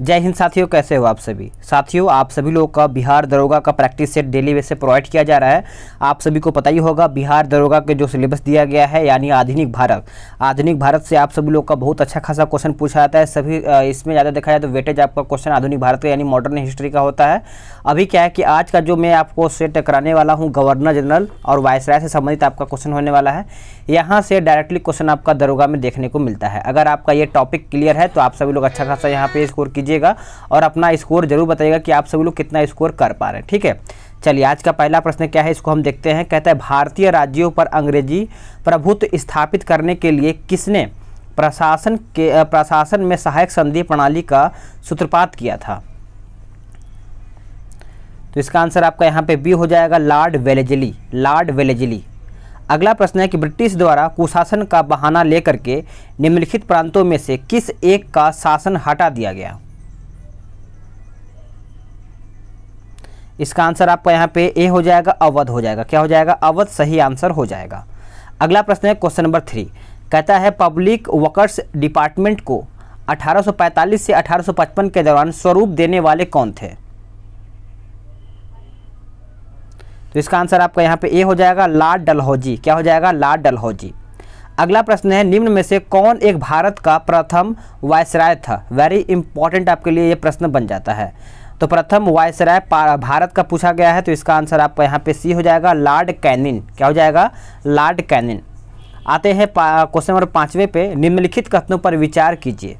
जय हिंद साथियों कैसे हो आप सभी साथियों आप सभी लोगों का बिहार दरोगा का प्रैक्टिस सेट डेली वे से प्रोवाइड किया जा रहा है आप सभी को पता ही होगा बिहार दरोगा के जो सिलेबस दिया गया है यानी आधुनिक भारत आधुनिक भारत से आप सभी लोग का बहुत अच्छा खासा क्वेश्चन पूछा जाता है सभी इसमें ज़्यादा देखा जाए तो वेटेज आपका क्वेश्चन आधुनिक भारत का यानी मॉडर्न हिस्ट्री का होता है अभी क्या है कि आज का जो मैं आपको सेट कराने वाला हूँ गवर्नर जनरल और वायसराय से संबंधित आपका क्वेश्चन होने वाला है यहाँ से डायरेक्टली क्वेश्चन आपका दरोगा में देखने को मिलता है अगर आपका ये टॉपिक क्लियर है तो आप सभी लोग अच्छा खासा यहाँ पे स्कोर कीजिएगा और अपना स्कोर जरूर बताइएगा कि आप सभी लोग कितना स्कोर कर पा रहे हैं ठीक है चलिए आज का पहला प्रश्न क्या है इसको हम देखते हैं कहता है भारतीय राज्यों पर अंग्रेजी प्रभुत्व स्थापित करने के लिए किसने प्रशासन के प्रशासन में सहायक संधि प्रणाली का सूत्रपात किया था तो इसका आंसर आपका यहाँ पे बी हो जाएगा लॉर्ड वेलेजली लॉर्ड वेलेजली अगला प्रश्न है कि ब्रिटिश द्वारा कुशासन का बहाना लेकर के निम्नलिखित प्रांतों में से किस एक का शासन हटा दिया गया इसका आंसर आपका यहाँ पे ए हो जाएगा अवध हो जाएगा क्या हो जाएगा अवध सही आंसर हो जाएगा अगला प्रश्न है क्वेश्चन नंबर थ्री कहता है पब्लिक वर्कर्स डिपार्टमेंट को 1845 से 1855 के दौरान स्वरूप देने वाले कौन थे तो इसका आंसर आपका यहाँ पे ए हो जाएगा लार्ड डलहौजी क्या हो जाएगा लार्ड डलहौजी अगला प्रश्न है निम्न में से कौन एक भारत का प्रथम वायसराय था वेरी इंपॉर्टेंट आपके लिए ये प्रश्न बन जाता है तो प्रथम वायसराय भारत का पूछा गया है तो इसका आंसर आपका यहाँ पे सी हो जाएगा लॉर्ड कैनिन क्या हो जाएगा लॉर्ड कैनिन आते हैं क्वेश्चन नंबर पाँचवें पे निम्नलिखित कथनों पर विचार कीजिए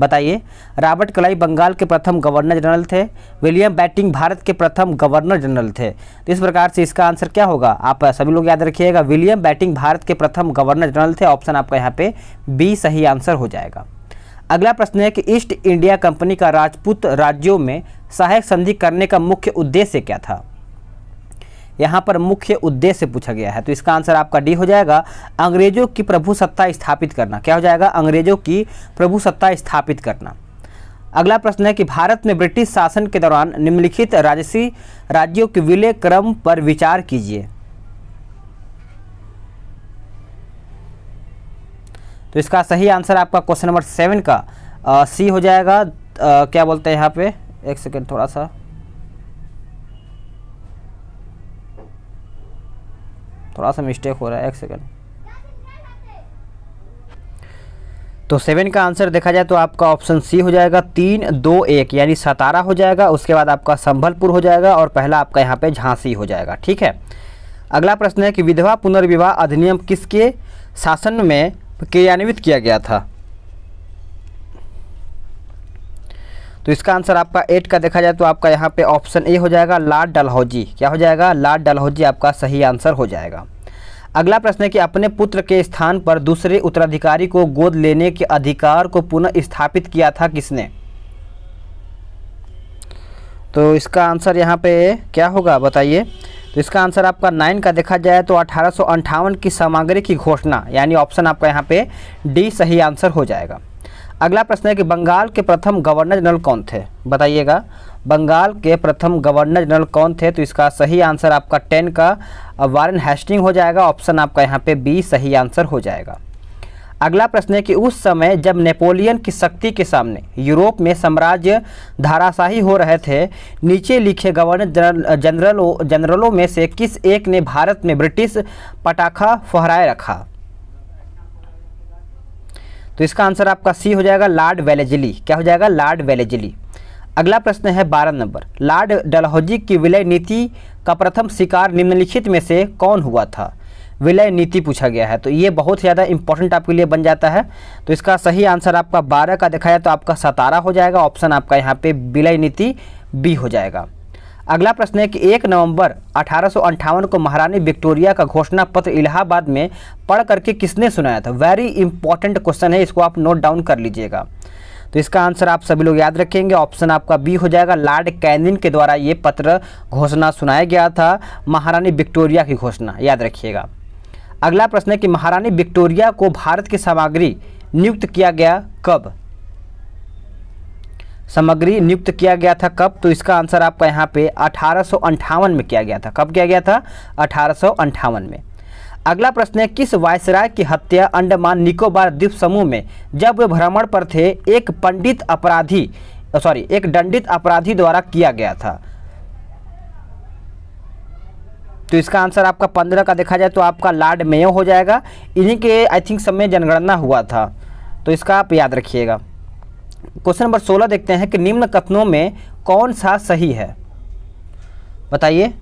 बताइए रॉबर्ट कलाई बंगाल के प्रथम गवर्नर जनरल थे विलियम बैटिंग भारत के प्रथम गवर्नर जनरल थे तो इस प्रकार से इसका आंसर क्या होगा आप सभी लोग याद रखिएगा विलियम बैटिंग भारत के प्रथम गवर्नर जनरल थे ऑप्शन आपका यहाँ पे बी सही आंसर हो जाएगा अगला प्रश्न है कि ईस्ट इंडिया कंपनी का राजपूत राज्यों में सहायक संधि करने का मुख्य उद्देश्य क्या था यहाँ पर मुख्य उद्देश्य पूछा गया है तो इसका आंसर आपका डी हो जाएगा अंग्रेजों की प्रभु सत्ता स्थापित करना क्या हो जाएगा अंग्रेजों की प्रभु सत्ता स्थापित करना अगला प्रश्न है कि भारत में ब्रिटिश शासन के दौरान निम्नलिखित राजसी राज्यों के विलय क्रम पर विचार कीजिए तो इसका सही आंसर आपका क्वेश्चन नंबर सेवन का सी हो जाएगा आ, क्या बोलते हैं यहाँ पे एक सेकेंड थोड़ा सा थोड़ा सा मिस्टेक हो रहा है एक सेकेंड तो सेवन का आंसर देखा जाए तो आपका ऑप्शन सी हो जाएगा तीन दो एक यानी सतारा हो जाएगा उसके बाद आपका संभलपुर हो जाएगा और पहला आपका यहाँ पे झांसी हो जाएगा ठीक है अगला प्रश्न है कि विधवा पुनर्विवाह अधिनियम किसके शासन में क्रियान्वित किया गया था तो इसका आंसर आपका एट का देखा जाए तो आपका यहाँ पे ऑप्शन ए हो जाएगा लाड डलहौजी क्या हो जाएगा लाड डलहौजी आपका सही आंसर हो जाएगा अगला प्रश्न है कि अपने पुत्र के स्थान पर दूसरे उत्तराधिकारी को गोद लेने के अधिकार को पुनः स्थापित किया था किसने तो इसका आंसर यहाँ पे क्या होगा बताइए तो इसका आंसर आपका नाइन का देखा जाए तो अठारह की सामग्री की घोषणा यानी ऑप्शन आपका यहाँ पे डी सही आंसर हो जाएगा अगला प्रश्न है कि बंगाल के प्रथम गवर्नर जनरल कौन थे बताइएगा बंगाल के प्रथम गवर्नर जनरल कौन थे तो इसका सही आंसर आपका टेन का वारन हैस्टिंग हो जाएगा ऑप्शन आपका यहाँ पे बी सही आंसर हो जाएगा अगला प्रश्न है कि उस समय जब नेपोलियन की शक्ति के सामने यूरोप में साम्राज्य धाराशाही हो रहे थे नीचे लिखे गवर्नर जनरलों जनरलों में से किस एक ने भारत में ब्रिटिश पटाखा फहराए रखा तो इसका आंसर आपका सी हो जाएगा लार्ड वेलेजली क्या हो जाएगा लार्ड वेलेजली अगला प्रश्न है बारह नंबर लार्ड डलहौजी की विलय नीति का प्रथम शिकार निम्नलिखित में से कौन हुआ था विलय नीति पूछा गया है तो ये बहुत ज़्यादा इंपॉर्टेंट आपके लिए बन जाता है तो इसका सही आंसर आपका बारह का देखा जाए तो आपका सतारा हो जाएगा ऑप्शन आपका यहाँ पे विलय नीति बी हो जाएगा अगला प्रश्न है कि एक नवंबर अठारह को महारानी विक्टोरिया का घोषणा पत्र इलाहाबाद में पढ़ करके किसने सुनाया था वेरी इंपॉर्टेंट क्वेश्चन है इसको आप नोट डाउन कर लीजिएगा तो इसका आंसर आप सभी लोग याद रखेंगे ऑप्शन आपका बी हो जाएगा लॉर्ड कैनिन के द्वारा ये पत्र घोषणा सुनाया गया था महारानी विक्टोरिया की घोषणा याद रखिएगा अगला प्रश्न है कि महारानी विक्टोरिया को भारत की सामग्री नियुक्त किया गया कब सामग्री नियुक्त किया गया था कब तो इसका आंसर आपका यहाँ पे अठारह में किया गया था कब किया गया था अठारह में अगला प्रश्न है किस वायसराय की हत्या अंडमान निकोबार द्वीप समूह में जब वे भ्रमण पर थे एक पंडित अपराधी सॉरी एक दंडित अपराधी द्वारा किया गया था तो इसका आंसर आपका पंद्रह का देखा जाए तो आपका लार्ड मेयो हो जाएगा इन्हीं के आई थिंक समय जनगणना हुआ था तो इसका आप याद रखिएगा क्वेश्चन नंबर सोलह देखते हैं कि निम्न कथनों में कौन सा सही है बताइए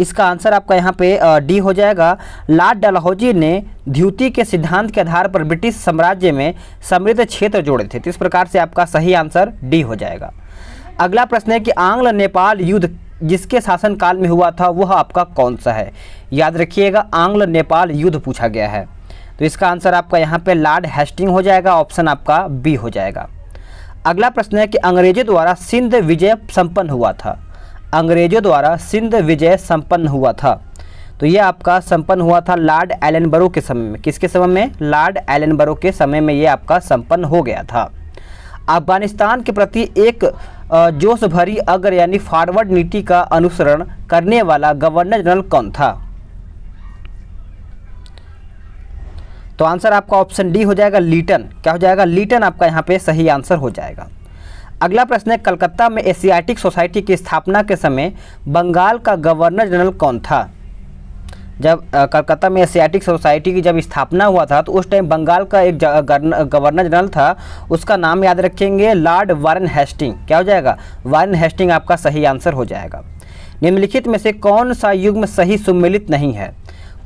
इसका आंसर आपका यहाँ पे डी हो जाएगा लॉर्ड डलहौजी ने द्युति के सिद्धांत के आधार पर ब्रिटिश साम्राज्य में समृद्ध क्षेत्र जोड़े थे तो इस प्रकार से आपका सही आंसर डी हो जाएगा अगला प्रश्न है कि आंग्ल नेपाल युद्ध जिसके शासनकाल में हुआ था वह आपका कौन सा है याद रखिएगा आंग्ल नेपाल युद्ध पूछा गया है तो इसका आंसर आपका यहाँ पे लार्ड हेस्टिंग हो जाएगा ऑप्शन आपका बी हो जाएगा अगला प्रश्न है कि अंग्रेजों द्वारा सिंध विजय संपन्न हुआ था अंग्रेजों द्वारा सिंध विजय संपन्न हुआ था तो ये आपका संपन्न हुआ था लार्ड एलनबरो के समय में किसके समय में लॉर्ड एलनबरो के समय में ये आपका संपन्न हो गया था अफगानिस्तान के प्रति एक जोश भरी अग्र यानी फॉरवर्ड नीति का अनुसरण करने वाला गवर्नर जनरल कौन था तो आंसर आपका ऑप्शन डी हो जाएगा लीटन क्या हो जाएगा लीटन आपका यहाँ पे सही आंसर हो जाएगा अगला प्रश्न है कलकत्ता में एशियाटिक सोसाइटी की स्थापना के समय बंगाल का गवर्नर जनरल कौन था जब कलकत्ता में एशियाटिक सोसाइटी की जब स्थापना हुआ था तो उस टाइम बंगाल का एक गवर्नर जनरल था उसका नाम याद रखेंगे लॉर्ड वारन हेस्टिंग क्या हो जाएगा वारन हेस्टिंग आपका सही आंसर हो जाएगा निम्नलिखित में से कौन सा युग्म सही सुमिलित नहीं है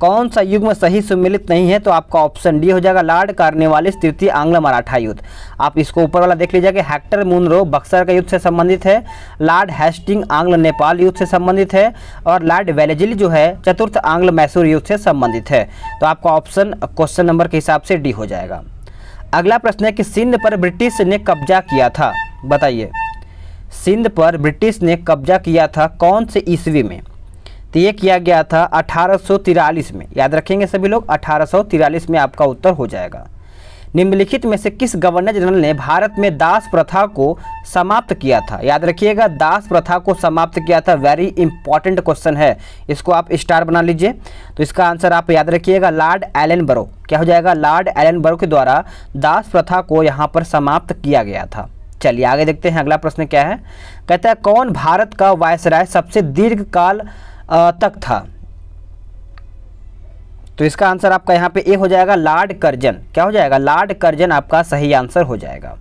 कौन सा युग्म सही सुमिलित नहीं है तो आपका ऑप्शन डी हो जाएगा लॉर्ड कार्निवालिस तृतीय आंग्ल मराठा युद्ध आप इसको ऊपर वाला देख लीजिएगा हेक्टर मुनरो बक्सर का युद्ध से संबंधित है लार्ड हेस्टिंग आंग्ल नेपाल युद्ध से संबंधित है और लार्ड वेलेजिल जो है चतुर्थ आंग्ल मैसूर युद्ध से संबंधित है तो आपका ऑप्शन क्वेश्चन नंबर के हिसाब से डी हो जाएगा अगला प्रश्न है कि सिंध पर ब्रिटिश ने कब्जा किया था बताइए सिंध पर ब्रिटिश ने कब्जा किया था कौन से ईस्वी में तो ये किया गया था अठारह में याद रखेंगे सभी लोग अठारह में आपका उत्तर हो जाएगा निम्नलिखित में से किस गवर्नर जनरल ने भारत में दास प्रथा को समाप्त किया था याद रखिएगा दास प्रथा को समाप्त किया था वेरी इंपॉर्टेंट क्वेश्चन है इसको आप स्टार बना लीजिए तो इसका आंसर आप याद रखिएगा लॉर्ड एलन बरो क्या हो जाएगा लॉर्ड एलन बरो के द्वारा दास प्रथा को यहाँ पर समाप्त किया गया था चलिए आगे देखते हैं अगला प्रश्न क्या है कहता है कौन भारत का वायसराय सबसे दीर्घकाल तक था तो इसका आंसर आपका यहाँ पे ए हो जाएगा लार्ड कर्जन क्या हो जाएगा लार्ड कर्जन आपका सही आंसर हो जाएगा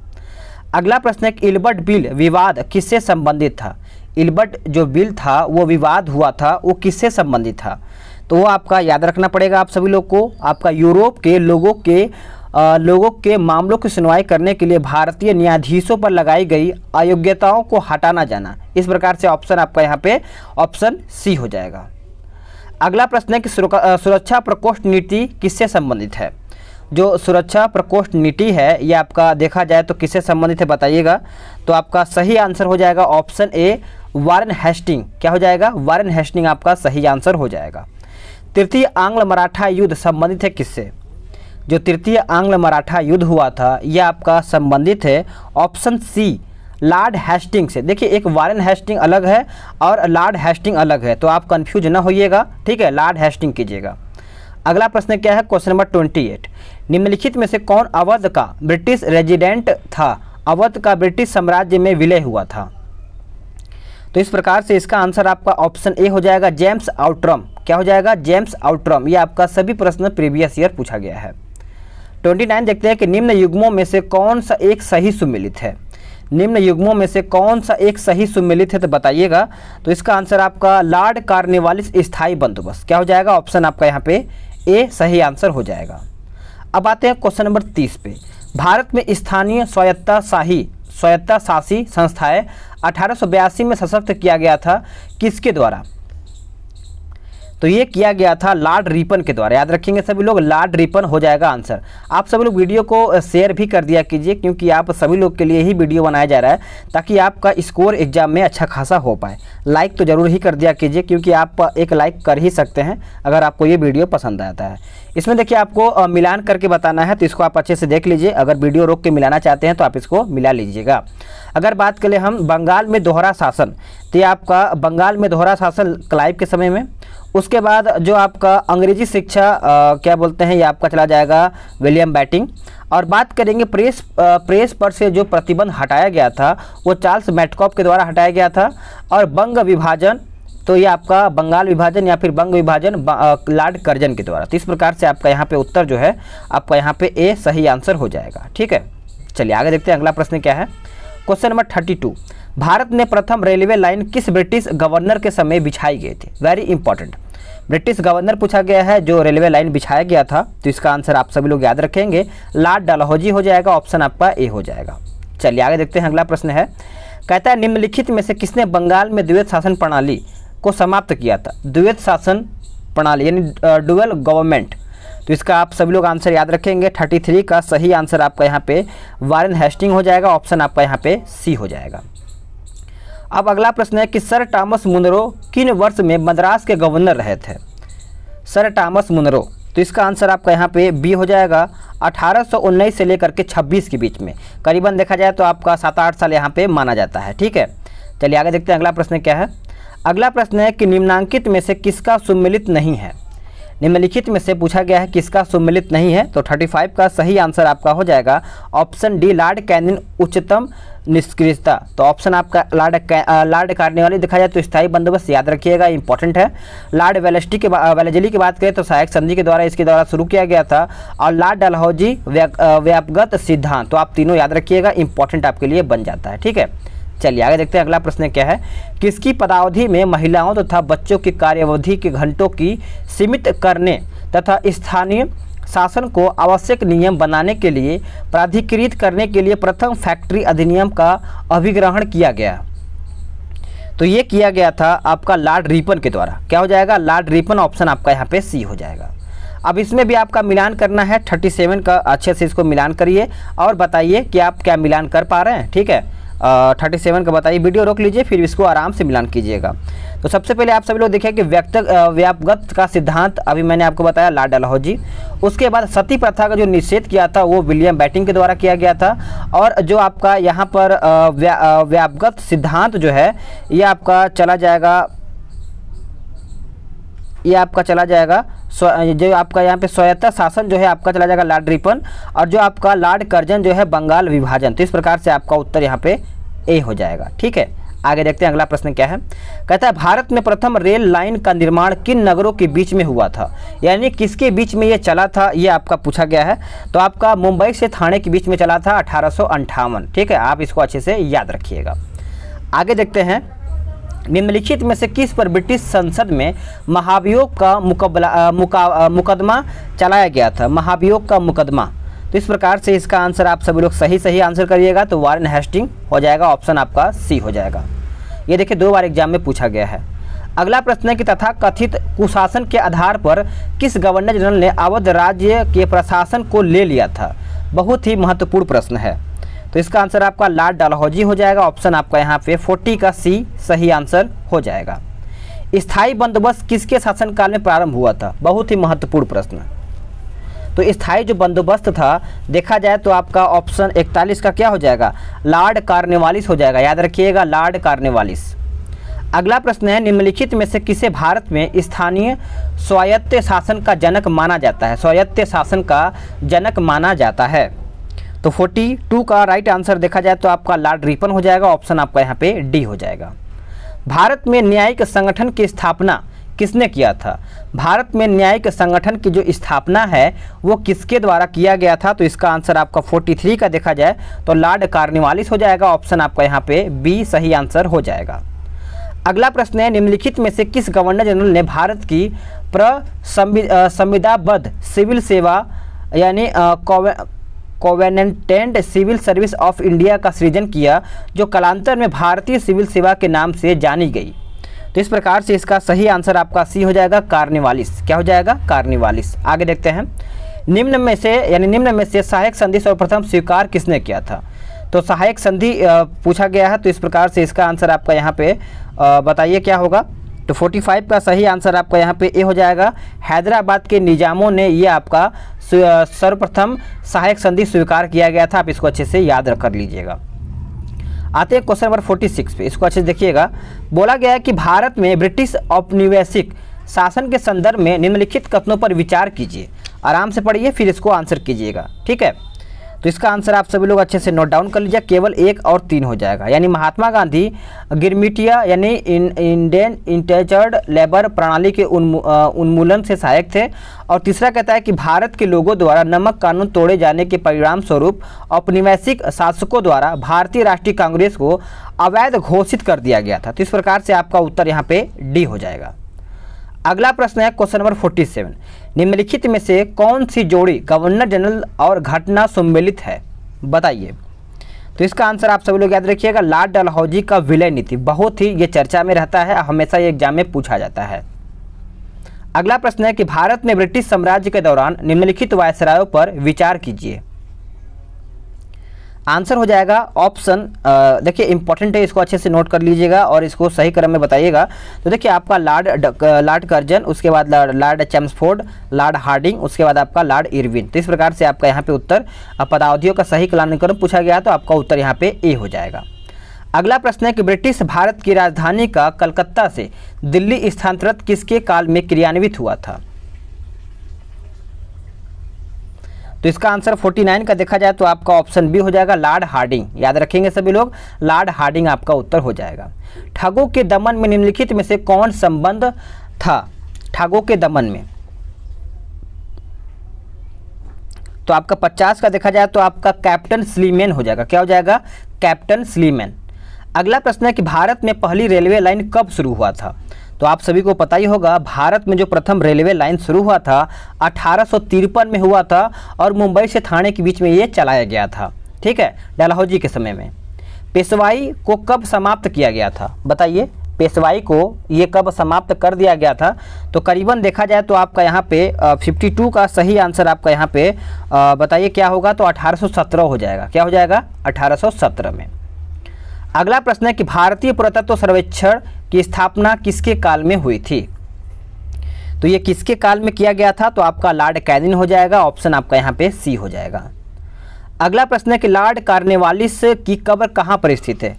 अगला प्रश्न है कि इल्बर्ट बिल विवाद किससे संबंधित था इल्बर्ट जो बिल था वो विवाद हुआ था वो किससे संबंधित था तो वो आपका याद रखना पड़ेगा आप सभी लोग को आपका यूरोप के लोगों के लोगों के मामलों की सुनवाई करने के लिए भारतीय न्यायाधीशों पर लगाई गई अयोग्यताओं को हटाना जाना इस प्रकार से ऑप्शन आपका यहाँ पे ऑप्शन सी हो जाएगा अगला प्रश्न है कि सुरक्षा प्रकोष्ठ नीति किससे संबंधित है जो सुरक्षा प्रकोष्ठ नीति है यह आपका देखा जाए तो किससे संबंधित है बताइएगा तो आपका सही आंसर हो जाएगा ऑप्शन ए वारन हैस्टिंग क्या हो जाएगा वारन हैस्टिंग आपका सही आंसर हो जाएगा तृतीय आंग्ल मराठा युद्ध संबंधित है किससे जो तृतीय आंग्ल मराठा युद्ध हुआ था यह आपका संबंधित है ऑप्शन सी लॉर्ड हेस्टिंग से देखिए एक वारन हेस्टिंग अलग है और लॉर्ड हेस्टिंग अलग है तो आप कन्फ्यूज ना होइएगा ठीक है लॉर्ड हेस्टिंग कीजिएगा अगला प्रश्न क्या है क्वेश्चन नंबर ट्वेंटी एट निम्नलिखित में से कौन अवध का ब्रिटिश रेजिडेंट था अवध का ब्रिटिश साम्राज्य में विलय हुआ था तो इस प्रकार से इसका आंसर आपका ऑप्शन ए हो जाएगा जेम्स आउट्रम क्या हो जाएगा जेम्स आउट्रम ये आपका सभी प्रश्न प्रीवियस ईयर पूछा गया है ट्वेंटी नाइन देखते हैं कि निम्न युग्मों में से कौन सा एक सही सुमिलित है निम्न युग्मों में से कौन सा एक सही सुमिलित है तो बताइएगा तो इसका आंसर आपका लार्ड कार्निवालिस स्थायी बंदोबस्त क्या हो जाएगा ऑप्शन आपका यहाँ पे ए सही आंसर हो जाएगा अब आते हैं क्वेश्चन नंबर तीस पे भारत में स्थानीय स्वायत्ता शाही स्वायत्ता शासी संस्थाएं अठारह में सशक्त किया गया था किसके द्वारा तो ये किया गया था लार्ड रिपन के द्वारा याद रखेंगे सभी लोग लार्ड रिपन हो जाएगा आंसर आप सभी लोग वीडियो को शेयर भी कर दिया कीजिए क्योंकि आप सभी लोग के लिए ही वीडियो बनाया जा रहा है ताकि आपका स्कोर एग्जाम में अच्छा खासा हो पाए लाइक तो ज़रूर ही कर दिया कीजिए क्योंकि आप एक लाइक कर ही सकते हैं अगर आपको ये वीडियो पसंद आता है इसमें देखिए आपको मिलान करके बताना है तो इसको आप अच्छे से देख लीजिए अगर वीडियो रोक के मिलाना चाहते हैं तो आप इसको मिला लीजिएगा अगर बात करें हम बंगाल में दोहरा शासन तो ये आपका बंगाल में दोहरा शासन क्लाइव के समय में उसके बाद जो आपका अंग्रेजी शिक्षा क्या बोलते हैं ये आपका चला जाएगा विलियम बैटिंग और बात करेंगे प्रेस आ, प्रेस पर से जो प्रतिबंध हटाया गया था वो चार्ल्स मैटकॉप के द्वारा हटाया गया था और बंग विभाजन तो ये आपका बंगाल विभाजन या फिर बंग विभाजन लॉर्ड कर्जन के द्वारा तो इस प्रकार से आपका यहाँ पे उत्तर जो है आपका यहाँ पे ए सही आंसर हो जाएगा ठीक है चलिए आगे देखते हैं अगला प्रश्न क्या है question number thirty two Bharat ने प्रथम रेलवे लाइन किस ब्रिटिश गवर्नर के समय बिछाई गई थी वेरी इंपॉर्टेंट ब्रिटिश गवर्नर पूछा गया है जो रेलवे लाइन बिछाया गया था तो इसका आंसर आप सभी लोग याद रखेंगे लाट डलहौजी हो जाएगा ऑप्शन आपका ए हो जाएगा चलिए आगे देखते हैं अगला प्रश्न है कहता है निम्नलिखित में से किसने बंगाल में द्वैत शासन प्रणाली को समाप्त किया था द्वैत शासन प्रणाली यानी डुअल गवर्नमेंट तो इसका आप सभी लोग आंसर याद रखेंगे 33 का सही आंसर आपका यहाँ पे वारन हेस्टिंग हो जाएगा ऑप्शन आपका यहाँ पे सी हो जाएगा अब अगला प्रश्न है कि सर टॉमस मुनरो किन वर्ष में मद्रास के गवर्नर रहे थे सर टॉमस मुनरो तो इसका आंसर आपका यहाँ पे बी हो जाएगा 1819 से लेकर के 26 के बीच में करीबन देखा जाए तो आपका सात आठ साल यहाँ पे माना जाता है ठीक है चलिए आगे देखते हैं अगला प्रश्न क्या है अगला प्रश्न है कि निम्नांकित में से किसका सम्मिलित नहीं है निम्नलिखित में से पूछा गया है किसका सुमिलित नहीं है तो 35 का सही आंसर आपका हो जाएगा ऑप्शन डी लार्ड कैनिन उच्चतम निष्क्रियता तो ऑप्शन आपका लार्ड लार्ड कार्निवाली देखा जाए तो स्थायी बंदोबस्त याद रखिएगा इंपॉर्टेंट है लार्ड वेलेस्टी के वेलेजली की बात करें तो सहायक संधि के द्वारा इसके द्वारा शुरू किया गया था और लार्ड डलहौजी व्यापगत सिद्धांत तो आप तीनों याद रखिएगा इंपॉर्टेंट आपके लिए बन जाता है ठीक है चलिए आगे देखते हैं अगला प्रश्न क्या है किसकी पदावधि में महिलाओं तथा तो बच्चों की कार्यावधि के घंटों की सीमित करने तथा स्थानीय शासन को आवश्यक नियम बनाने के लिए प्राधिकृत करने के लिए प्रथम फैक्ट्री अधिनियम का अभिग्रहण किया गया तो ये किया गया था आपका लार्ड रिपन के द्वारा क्या हो जाएगा लार्ड रिपन ऑप्शन आपका यहाँ पे सी हो जाएगा अब इसमें भी आपका मिलान करना है 37 का अच्छे से इसको मिलान करिए और बताइए कि आप क्या मिलान कर पा रहे हैं ठीक है थर्टी सेवन का बताइए वीडियो रोक लीजिए फिर इसको आराम से मिलान कीजिएगा तो सबसे पहले आप सभी लोग देखिए कि व्यक्त व्यापगत का सिद्धांत अभी मैंने आपको बताया लाड डलहौजी उसके बाद सती प्रथा का जो निषेध किया था वो विलियम बैटिंग के द्वारा किया गया था और जो आपका यहाँ पर व्यापगत सिद्धांत जो है ये आपका चला जाएगा ये आपका चला जाएगा जो आपका यहाँ पे स्वायत्ता शासन जो है आपका चला जाएगा लार्ड रिपन और जो आपका लार्ड कर्जन जो है बंगाल विभाजन तो इस प्रकार से आपका उत्तर यहाँ पे ए हो जाएगा ठीक है आगे देखते हैं अगला प्रश्न क्या है कहता है भारत में प्रथम रेल लाइन का निर्माण किन नगरों के बीच में हुआ था यानी किसके बीच में ये चला था ये आपका पूछा गया है तो आपका मुंबई से थाने के बीच में चला था अठारह ठीक है आप इसको अच्छे से याद रखिएगा आगे देखते हैं निम्नलिखित में से किस पर ब्रिटिश संसद में महाभियोग का मुकबला मुका, मुकदमा चलाया गया था महाभियोग का मुकदमा तो इस प्रकार से इसका आंसर आप सभी लोग सही सही आंसर करिएगा तो वारन हेस्टिंग हो जाएगा ऑप्शन आपका सी हो जाएगा ये देखिए दो बार एग्जाम में पूछा गया है अगला प्रश्न है कि तथा कथित कुशासन के आधार पर किस गवर्नर जनरल ने अवध राज्य के प्रशासन को ले लिया था बहुत ही महत्वपूर्ण प्रश्न है तो इसका आंसर आपका लार्ड डलहौजी हो जाएगा ऑप्शन आपका यहाँ पे फोर्टी का सी सही आंसर हो जाएगा स्थायी बंदोबस्त किसके शासनकाल में प्रारंभ हुआ था बहुत ही महत्वपूर्ण प्रश्न तो स्थायी जो बंदोबस्त था देखा जाए तो आपका ऑप्शन 41 का क्या हो जाएगा लार्ड कार्निवालिस हो जाएगा याद रखिएगा लार्ड कार्निवालिस अगला प्रश्न है निम्नलिखित में से किसे भारत में स्थानीय स्वायत्त शासन का जनक माना जाता है स्वायत्त शासन का जनक माना जाता है तो 42 का राइट आंसर देखा जाए तो आपका लार्ड रिपन हो जाएगा ऑप्शन आपका यहाँ पे डी हो जाएगा भारत में न्यायिक संगठन की स्थापना किसने किया था भारत में न्यायिक संगठन की जो स्थापना है वो किसके द्वारा किया गया था तो इसका आंसर आपका 43 का देखा जाए तो लॉर्ड कार्निवालिस हो जाएगा ऑप्शन आपका यहाँ पे बी सही आंसर हो जाएगा अगला प्रश्न है निम्नलिखित में से किस गवर्नर जनरल ने भारत की प्रसंविधाबद्ध सिविल सेवा यानी covenanted civil service of India का सृजन किया जो कालांतर में भारतीय सिविल सेवा के नाम से जानी गई तो इस प्रकार से इसका सही आंसर आपका सी हो जाएगा कार्निवालिस क्या हो जाएगा कार्निवालिस आगे देखते हैं निम्न में से यानी निम्न में से सहायक संधि सर्वप्रथम स्वीकार किसने किया था तो सहायक संधि पूछा गया है तो इस प्रकार से इसका आंसर आपका यहाँ पे बताइए क्या होगा तो 45 का सही आंसर आपका यहाँ पे ए हो जाएगा हैदराबाद के निजामों ने ये आपका सर्वप्रथम सहायक संधि स्वीकार किया गया था आप इसको अच्छे से याद रख कर लीजिएगा आते हैं क्वेश्चन नंबर 46 पे इसको अच्छे से देखिएगा बोला गया है कि भारत में ब्रिटिश औपनिवेशिक शासन के संदर्भ में निम्नलिखित कथनों पर विचार कीजिए आराम से पढ़िए फिर इसको आंसर कीजिएगा ठीक है तो इसका आंसर आप सभी लोग अच्छे से नोट डाउन कर लीजिए केवल एक और तीन हो जाएगा यानी महात्मा गांधी गिरमिटिया यानी इंडियन इंटेचर्ड लेबर प्रणाली के उन्मूलन से सहायक थे और तीसरा कहता है कि भारत के लोगों द्वारा नमक कानून तोड़े जाने के परिणाम स्वरूप औपनिवेशिक शासकों द्वारा भारतीय राष्ट्रीय कांग्रेस को अवैध घोषित कर दिया गया था तो इस प्रकार से आपका उत्तर यहाँ पे डी हो जाएगा अगला प्रश्न है क्वेश्चन नंबर फोर्टी सेवन निम्नलिखित में से कौन सी जोड़ी गवर्नर जनरल और घटना सम्मिलित है बताइए तो इसका आंसर आप सभी लोग याद रखिएगा लार्ड डलहौजी का विलय नीति बहुत ही ये चर्चा में रहता है हमेशा ये एग्जाम में पूछा जाता है अगला प्रश्न है कि भारत में ब्रिटिश साम्राज्य के दौरान निम्नलिखित वायसरायों पर विचार कीजिए आंसर हो जाएगा ऑप्शन देखिए इंपॉर्टेंट है इसको अच्छे से नोट कर लीजिएगा और इसको सही क्रम में बताइएगा तो देखिए आपका लार्ड लार्ड कर्जन उसके बाद लार्ड चैम्सफोर्ड लॉर्ड हार्डिंग उसके बाद आपका लार्ड इरविन तो इस प्रकार से आपका यहाँ पे उत्तर पदावधियों का सही क्रम पूछा गया तो आपका उत्तर यहाँ पे ए हो जाएगा अगला प्रश्न है कि ब्रिटिश भारत की राजधानी का कलकत्ता से दिल्ली स्थानांतरित किसके काल में क्रियान्वित हुआ था तो इसका आंसर 49 का देखा जाए तो आपका ऑप्शन बी हो जाएगा लार्ड हार्डिंग याद रखेंगे सभी लोग लार्ड हार्डिंग आपका उत्तर हो जाएगा ठगों के दमन में निम्नलिखित में से कौन संबंध था ठगों के दमन में तो आपका 50 का देखा जाए तो आपका कैप्टन स्लीमैन हो जाएगा क्या हो जाएगा कैप्टन स्लीमैन अगला प्रश्न है कि भारत में पहली रेलवे लाइन कब शुरू हुआ था तो आप सभी को पता ही होगा भारत में जो प्रथम रेलवे लाइन शुरू हुआ था अठारह में हुआ था और मुंबई से थाने के बीच में ये चलाया गया था ठीक है डलहौजी के समय में पेशवाई को कब समाप्त किया गया था बताइए पेशवाई को ये कब समाप्त कर दिया गया था तो करीबन देखा जाए तो आपका यहाँ पे 52 का सही आंसर आपका यहाँ पे बताइए क्या होगा तो 1817 हो जाएगा क्या हो जाएगा 1817 में अगला प्रश्न है कि भारतीय पुरातत्व सर्वेक्षण की स्थापना किसके काल में हुई थी तो ये किसके काल में किया गया था तो आपका लॉर्ड कैदिन हो जाएगा ऑप्शन आपका यहाँ पे सी हो जाएगा अगला प्रश्न है कि लॉर्ड कार्नेवालिस की कब्र कहाँ पर स्थित है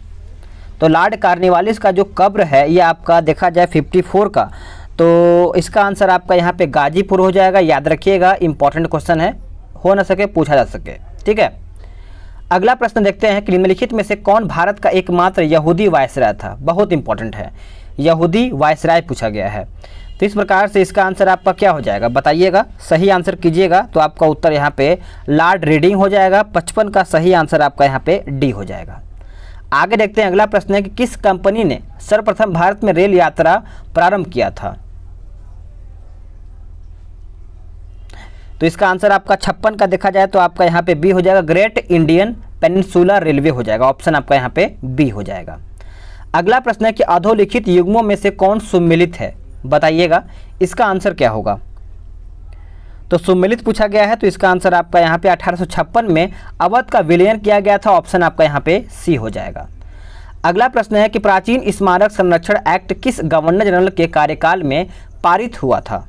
तो लॉर्ड कार्नेवालिस का जो कब्र है ये आपका देखा जाए 54 का तो इसका आंसर आपका यहाँ पे गाजीपुर हो जाएगा याद रखिएगा इंपॉर्टेंट क्वेश्चन है हो ना सके पूछा जा सके ठीक है अगला प्रश्न देखते हैं कि निम्नलिखित में से कौन भारत का एकमात्र यहूदी वायसराय था बहुत इंपॉर्टेंट है यहूदी वायसराय पूछा गया है तो इस प्रकार से इसका आंसर आपका क्या हो जाएगा बताइएगा सही आंसर कीजिएगा तो आपका उत्तर यहाँ पे लार्ड रीडिंग हो जाएगा पचपन का सही आंसर आपका यहाँ पे डी हो जाएगा आगे देखते हैं अगला प्रश्न है कि किस कंपनी ने सर्वप्रथम भारत में रेल यात्रा प्रारंभ किया था तो इसका आंसर आपका छप्पन का देखा जाए तो आपका यहाँ पे बी हो जाएगा ग्रेट इंडियन पेनसुलर रेलवे हो जाएगा ऑप्शन आपका यहाँ पे बी हो जाएगा अगला प्रश्न है कि अधोलिखित युग्मों में से कौन सुमिलित है बताइएगा इसका आंसर क्या होगा तो सुमिलित पूछा गया है तो इसका आंसर आपका यहाँ पे अठारह में अवध का विलयन किया गया था ऑप्शन आपका यहाँ पे सी हो जाएगा अगला प्रश्न है कि प्राचीन स्मारक संरक्षण एक्ट किस गवर्नर जनरल के कार्यकाल में पारित हुआ था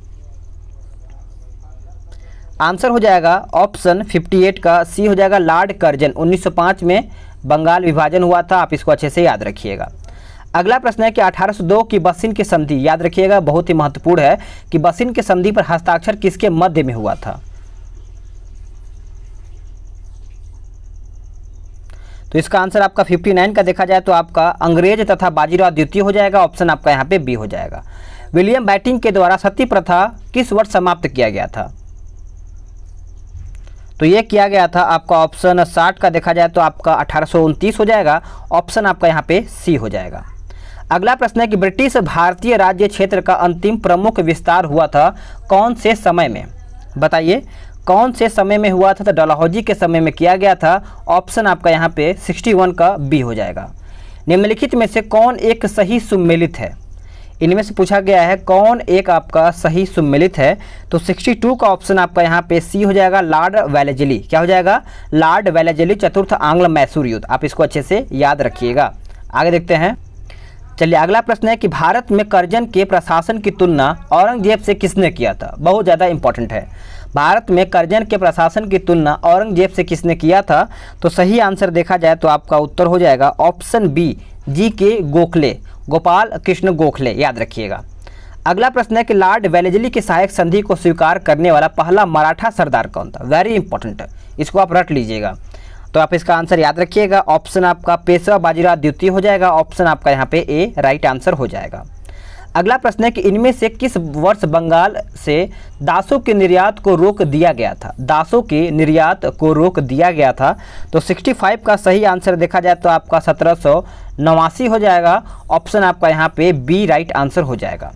आंसर हो जाएगा ऑप्शन 58 का सी हो जाएगा लॉर्ड कर्जन 1905 में बंगाल विभाजन हुआ था आप इसको अच्छे से याद रखिएगा अगला प्रश्न है कि 1802 की बसिन की संधि याद रखिएगा बहुत ही महत्वपूर्ण है कि बसिन की संधि पर हस्ताक्षर किसके मध्य में हुआ था तो इसका आंसर आपका 59 का देखा जाए तो आपका अंग्रेज तथा बाजीराव द्वितीय हो जाएगा ऑप्शन आपका यहाँ पे बी हो जाएगा विलियम बैटिंग के द्वारा सती प्रथा किस वर्ष समाप्त किया गया था तो ये किया गया था आपका ऑप्शन साठ का देखा जाए तो आपका अठारह हो जाएगा ऑप्शन आपका यहाँ पे सी हो जाएगा अगला प्रश्न है कि ब्रिटिश भारतीय राज्य क्षेत्र का अंतिम प्रमुख विस्तार हुआ था कौन से समय में बताइए कौन से समय में हुआ था तो डलहौजी के समय में किया गया था ऑप्शन आपका यहाँ पे 61 का बी हो जाएगा निम्नलिखित में से कौन एक सही सुमेलित है इनमें से पूछा गया है कौन एक आपका सही सम्मिलित है तो 62 का ऑप्शन आपका यहाँ पे सी हो जाएगा लॉर्ड वेलेजली क्या हो जाएगा लॉर्ड वेलेजली चतुर्थ आंग्ल मैसूर युद्ध आप इसको अच्छे से याद रखिएगा आगे देखते हैं चलिए अगला प्रश्न है कि भारत में करजन के प्रशासन की तुलना औरंगजेब से किसने किया था बहुत ज़्यादा इंपॉर्टेंट है भारत में करजन के प्रशासन की तुलना औरंगजेब से किसने किया था तो सही आंसर देखा जाए तो आपका उत्तर हो जाएगा ऑप्शन बी जी के गोखले गोपाल कृष्ण गोखले याद रखिएगा अगला प्रश्न है कि लॉर्ड वेलेजली की सहायक संधि को स्वीकार करने वाला पहला मराठा सरदार कौन था वेरी इंपॉर्टेंट इसको आप रट लीजिएगा तो आप इसका आंसर याद रखिएगा ऑप्शन आपका पेशवा बाजीराव द्वितीय हो जाएगा ऑप्शन आपका यहाँ पे ए राइट आंसर हो जाएगा अगला प्रश्न है कि इनमें से किस वर्ष बंगाल से दासों के निर्यात को रोक दिया गया था दासों के निर्यात को रोक दिया गया था तो 65 का सही आंसर देखा जाए तो आपका सत्रह हो जाएगा ऑप्शन आपका यहाँ पे बी राइट आंसर हो जाएगा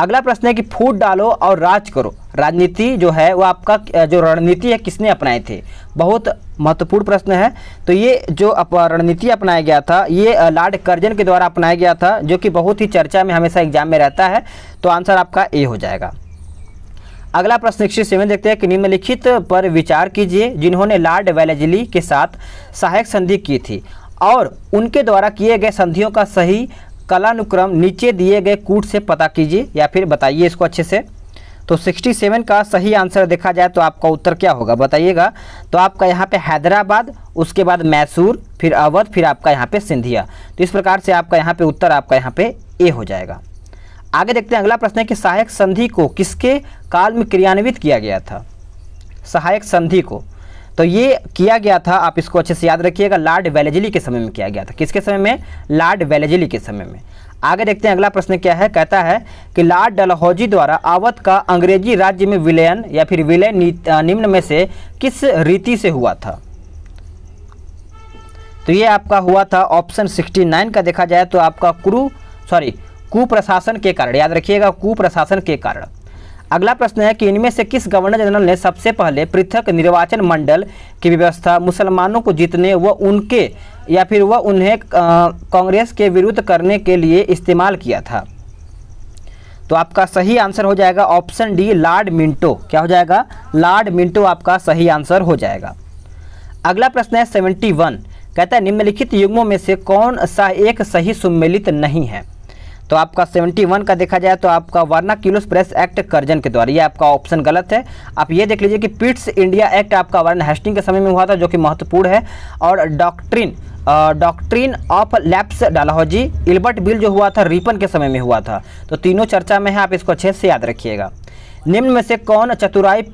अगला प्रश्न है कि फूट डालो और राज करो राजनीति जो है वो आपका जो रणनीति है किसने अपनाए थे बहुत महत्वपूर्ण प्रश्न है तो ये जो रणनीति अपनाया गया था ये लॉर्ड कर्जन के द्वारा अपनाया गया था जो कि बहुत ही चर्चा में हमेशा एग्जाम में रहता है तो आंसर आपका ए हो जाएगा अगला प्रश्न सिक्सटी सेवन देखते हैं कि निम्नलिखित पर विचार कीजिए जिन्होंने लॉर्ड वेलेजली के साथ सहायक संधि की थी और उनके द्वारा किए गए संधियों का सही कलानुक्रम नीचे दिए गए कूट से पता कीजिए या फिर बताइए इसको अच्छे से तो 67 का सही आंसर देखा जाए तो आपका उत्तर क्या होगा बताइएगा तो आपका यहाँ पे हैदराबाद उसके बाद मैसूर फिर अवध फिर आपका यहाँ पे सिंधिया तो इस प्रकार से आपका यहाँ पे उत्तर आपका यहाँ पे ए हो जाएगा आगे देखते हैं अगला प्रश्न है कि सहायक संधि को किसके काल में क्रियान्वित किया गया था सहायक संधि को तो ये किया गया था आप इसको अच्छे से याद रखिएगा लॉर्ड वेलेजली के समय में किया गया था किसके समय में लॉर्ड वेलेजली के समय में आगे देखते हैं अगला प्रश्न क्या है कहता है कि लॉर्ड डलहौजी द्वारा आवत का अंग्रेजी राज्य में विलयन या फिर विलय निम्न में से किस रीति से हुआ था तो ये आपका हुआ था ऑप्शन 69 का देखा जाए तो आपका कुरु सॉरी कुप्रशासन के कारण याद रखिएगा कुप्रशासन के कारण अगला प्रश्न है कि इनमें से किस गवर्नर जनरल ने सबसे पहले पृथक निर्वाचन मंडल की व्यवस्था मुसलमानों को जीतने व उनके या फिर वह उन्हें कांग्रेस के विरुद्ध करने के लिए इस्तेमाल किया था तो आपका सही आंसर हो जाएगा ऑप्शन डी लार्ड मिंटो क्या हो जाएगा लार्ड मिंटो आपका सही आंसर हो जाएगा अगला प्रश्न है सेवेंटी वन कहता है निम्नलिखित युग्मों में से कौन सा एक सही सम्मिलित नहीं है तो आपका 71 का देखा जाए तो आपका वर्ना वर्नाक्यूलस प्रेस एक्ट कर्जन के द्वारा ये आपका ऑप्शन गलत है आप ये देख लीजिए कि पिट्स इंडिया एक्ट आपका वर्ण हेस्टिंग के समय में हुआ था जो कि महत्वपूर्ण है और doctrine doctrine of lapse Dalhousie Ilbert bill जो हुआ था रिपन के समय में हुआ था तो तीनों चर्चा में है आप इसको अच्छे से याद रखिएगा निम्न में से कौन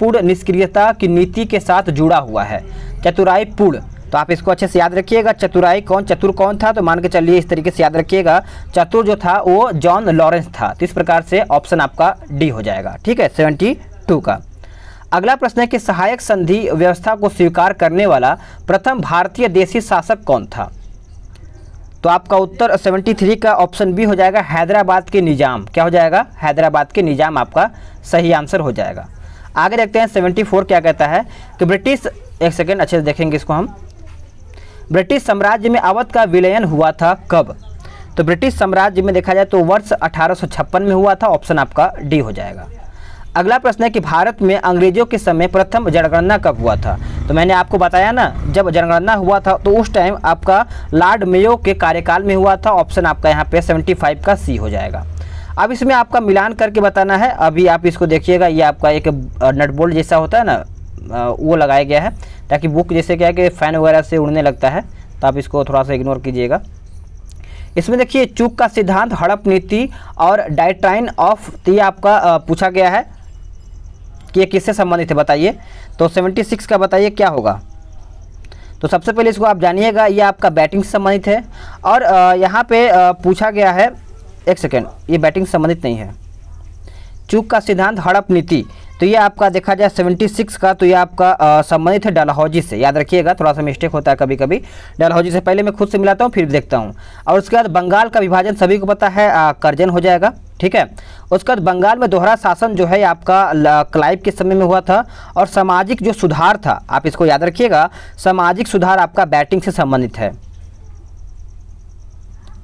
पूर्ण निष्क्रियता की नीति के साथ जुड़ा हुआ है चतुराई पूर्ण तो आप इसको अच्छे से याद रखिएगा चतुराई कौन चतुर कौन था तो मान के चलिए इस तरीके से याद रखिएगा चतुर जो था वो जॉन लॉरेंस था तो इस प्रकार से ऑप्शन आपका डी हो जाएगा ठीक है सेवेंटी टू का अगला प्रश्न है कि सहायक संधि व्यवस्था को स्वीकार करने वाला प्रथम भारतीय देशी शासक कौन था तो आपका उत्तर 73 का ऑप्शन बी हो जाएगा हैदराबाद के निज़ाम क्या हो जाएगा हैदराबाद के निज़ाम आपका सही आंसर हो जाएगा आगे देखते हैं 74 क्या कहता है कि ब्रिटिश एक सेकेंड अच्छे से देखेंगे इसको हम ब्रिटिश साम्राज्य में अवध का विलयन हुआ था कब तो ब्रिटिश साम्राज्य में देखा जाए तो वर्ष अठारह में हुआ था ऑप्शन आपका डी हो जाएगा अगला प्रश्न है कि भारत में अंग्रेजों के समय प्रथम जनगणना कब हुआ था तो मैंने आपको बताया ना जब जनगणना हुआ था तो उस टाइम आपका लॉर्ड मेयो के कार्यकाल में हुआ था ऑप्शन आपका यहाँ पे 75 का सी हो जाएगा अब इसमें आपका मिलान करके बताना है अभी आप इसको देखिएगा ये आपका एक नटबोल्ट जैसा होता है ना वो लगाया गया है ताकि बुक जैसे क्या है कि फ़ैन वगैरह से उड़ने लगता है तो आप इसको थोड़ा सा इग्नोर कीजिएगा इसमें देखिए चूक का सिद्धांत हड़प नीति और डाइट्राइन ऑफ ये आपका पूछा गया है कि ये किससे संबंधित है बताइए तो 76 का बताइए क्या होगा तो सबसे पहले इसको आप जानिएगा ये आपका बैटिंग से संबंधित है और यहाँ पे पूछा गया है एक सेकेंड ये बैटिंग संबंधित नहीं है चूक का सिद्धांत हड़प नीति तो ये आपका देखा जाए 76 का तो ये आपका संबंधित है डलहौजी से याद रखिएगा थोड़ा सा मिस्टेक होता है कभी कभी डलहौजी से पहले मैं खुद से मिलाता हूँ फिर देखता हूँ और उसके बाद बंगाल का विभाजन सभी को पता है आ, कर्जन हो जाएगा ठीक है उसके बाद बंगाल में दोहरा शासन जो है आपका क्लाइव के समय में हुआ था और सामाजिक जो सुधार था आप इसको याद रखिएगा सामाजिक सुधार आपका बैटिंग से संबंधित है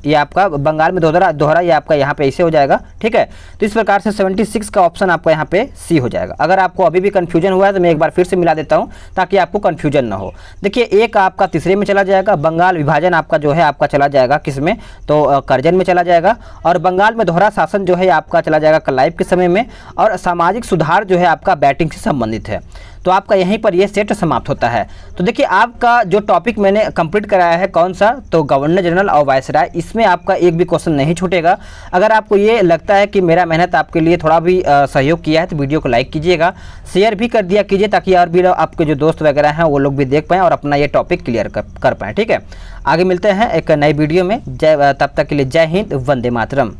ये आपका बंगाल में दोहरा दोहरा ये आपका यहाँ पे ऐसे हो जाएगा ठीक है तो इस प्रकार से 76 का ऑप्शन आपका यहाँ पे सी हो जाएगा अगर आपको अभी भी कन्फ्यूजन हुआ है तो मैं एक बार फिर से मिला देता हूँ ताकि आपको कन्फ्यूजन ना हो देखिए एक आपका तीसरे में चला जाएगा बंगाल विभाजन आपका जो है आपका चला जाएगा किस में तो करजन में चला जाएगा और बंगाल में दोहरा शासन जो है आपका चला जाएगा कलाइव के समय में और सामाजिक सुधार जो है आपका बैटिंग से संबंधित है तो आपका यहीं पर ये सेट समाप्त होता है तो देखिए आपका जो टॉपिक मैंने कंप्लीट कराया है कौन सा तो गवर्नर जनरल और राय इसमें आपका एक भी क्वेश्चन नहीं छूटेगा अगर आपको ये लगता है कि मेरा मेहनत आपके लिए थोड़ा भी सहयोग किया है तो वीडियो को लाइक कीजिएगा शेयर भी कर दिया कीजिए ताकि और भी आपके जो दोस्त वगैरह हैं वो लोग भी देख पाएँ और अपना ये टॉपिक क्लियर कर, पाएँ ठीक है आगे मिलते हैं एक नए वीडियो में जय तब तक के लिए जय हिंद वंदे मातरम